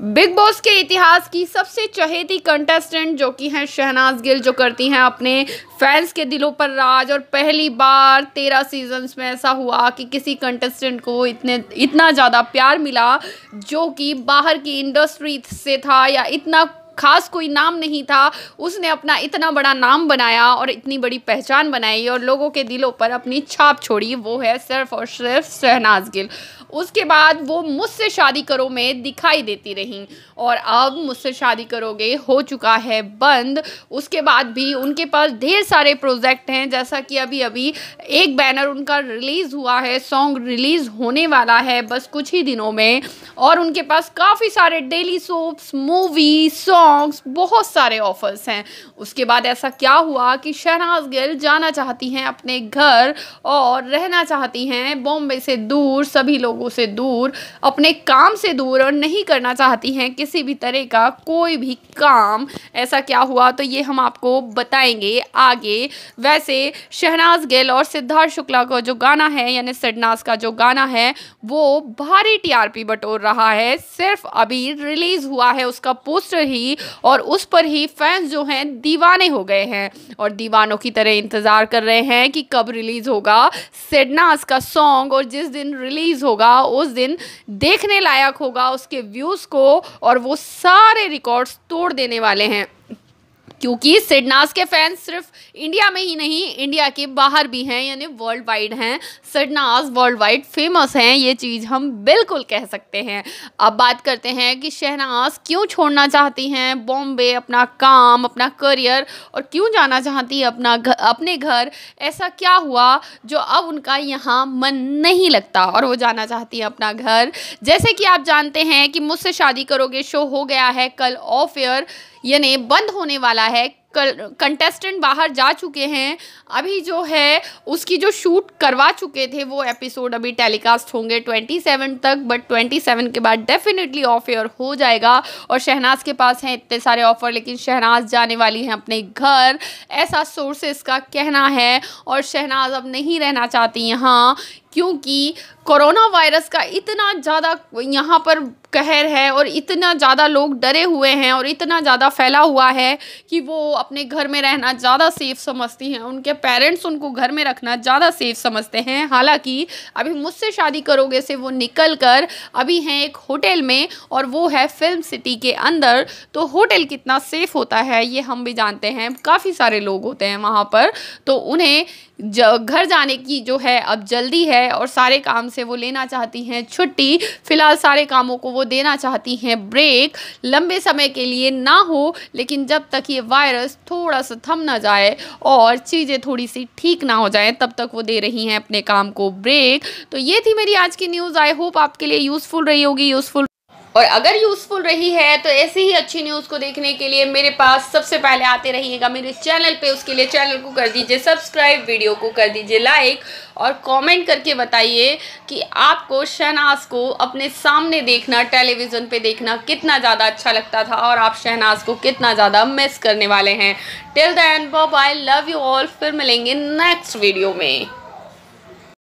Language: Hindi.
बिग बॉस के इतिहास की सबसे चहेती कंटेस्टेंट जो कि हैं शहनाज गिल जो करती हैं अपने फैंस के दिलों पर राज और पहली बार तेरह सीजन्स में ऐसा हुआ कि किसी कंटेस्टेंट को इतने इतना ज़्यादा प्यार मिला जो कि बाहर की इंडस्ट्री से था या इतना खास कोई नाम नहीं था उसने अपना इतना बड़ा नाम बनाया और इतनी बड़ी पहचान बनाई और लोगों के दिलों पर अपनी छाप छोड़ी वो है सिर्फ और सिर्फ शहनाज गिल उसके बाद वो मुझसे शादी करो में दिखाई देती रहीं और अब मुझसे शादी करोगे हो चुका है बंद उसके बाद भी उनके पास ढेर सारे प्रोजेक्ट हैं जैसा कि अभी अभी एक बैनर उनका रिलीज़ हुआ है सॉन्ग रिलीज़ होने वाला है बस कुछ ही दिनों में और उनके पास काफ़ी सारे daily soaps movie song songs बहुत सारे ऑफर्स हैं उसके बाद ऐसा क्या हुआ कि शहनाज गिल जाना चाहती हैं अपने घर और रहना चाहती हैं बॉम्बे से दूर सभी लोगों से दूर अपने काम से दूर और नहीं करना चाहती हैं किसी भी तरह का कोई भी काम ऐसा क्या हुआ तो ये हम आपको बताएंगे आगे वैसे शहनाज गिल और सिद्धार्थ शुक्ला का जो गाना है यानी सडनाज का जो गाना है वो भारी टीआरपी बटोर रहा है सिर्फ अभी रिलीज़ हुआ है उसका पोस्टर ही थी और उस पर ही फैंस जो हैं दीवाने हो गए हैं और दीवानों की तरह इंतज़ार कर रहे हैं कि कब रिलीज़ होगा सेडनास का सॉन्ग और जिस दिन रिलीज़ होगा उस दिन देखने लायक होगा उसके व्यूज़ को और वो सारे रिकॉर्ड्स तोड़ देने वाले हैं क्योंकि सिडनास के फैंस सिर्फ इंडिया में ही नहीं इंडिया के बाहर भी हैं यानी वर्ल्ड वाइड हैं सिडनास वर्ल्ड वाइड फेमस हैं ये चीज़ हम बिल्कुल कह सकते हैं अब बात करते हैं कि शहनाज क्यों छोड़ना चाहती हैं बॉम्बे अपना काम अपना करियर और क्यों जाना चाहती हैं अपना घर अपने घर ऐसा क्या हुआ जो अब उनका यहाँ मन नहीं लगता और वो जाना चाहती हैं अपना घर जैसे कि आप जानते हैं कि मुझसे शादी करोगे शो हो गया है कल ऑफ एयर यानी बंद होने वाला है कंटेस्टेंट बाहर जा चुके हैं अभी जो है उसकी जो शूट करवा चुके थे वो एपिसोड अभी टेलीकास्ट होंगे 27 तक बट 27 के बाद डेफिनेटली ऑफ एयर हो जाएगा और शहनाज के पास हैं इतने सारे ऑफ़र लेकिन शहनाज जाने वाली हैं अपने घर ऐसा सोर्सेस का कहना है और शहनाज अब नहीं रहना चाहती यहाँ क्योंकि कोरोना वायरस का इतना ज़्यादा यहाँ पर कहर है और इतना ज़्यादा लोग डरे हुए हैं और इतना ज़्यादा फैला हुआ है कि वो अपने घर में रहना ज़्यादा सेफ समझती हैं उनके पेरेंट्स उनको घर में रखना ज़्यादा सेफ समझते हैं हालांकि अभी मुझसे शादी करोगे से वो निकल कर अभी हैं एक होटल में और वो है फिल्म सिटी के अंदर तो होटल कितना सेफ़ होता है ये हम भी जानते हैं काफ़ी सारे लोग होते हैं वहाँ पर तो उन्हें घर जाने की जो है अब जल्दी है और सारे काम से वो लेना चाहती हैं छुट्टी फ़िलहाल सारे कामों को वो देना चाहती हैं ब्रेक लंबे समय के लिए ना हो लेकिन जब तक ये वायरस थोड़ा सा थम ना जाए और चीज़ें थोड़ी सी ठीक ना हो जाए तब तक वो दे रही हैं अपने काम को ब्रेक तो ये थी मेरी आज की न्यूज़ आई होप आपके लिए यूज़फुल रही होगी यूज़फुल और अगर यूज़फुल रही है तो ऐसे ही अच्छी न्यूज़ को देखने के लिए मेरे पास सबसे पहले आते रहिएगा मेरे चैनल पे उसके लिए चैनल को कर दीजिए सब्सक्राइब वीडियो को कर दीजिए लाइक और कमेंट करके बताइए कि आपको शहनाज को अपने सामने देखना टेलीविज़न पे देखना कितना ज़्यादा अच्छा लगता था और आप शहनाज को कितना ज़्यादा मिस करने वाले हैं till the end I love you all फिर मिलेंगे नेक्स्ट वीडियो में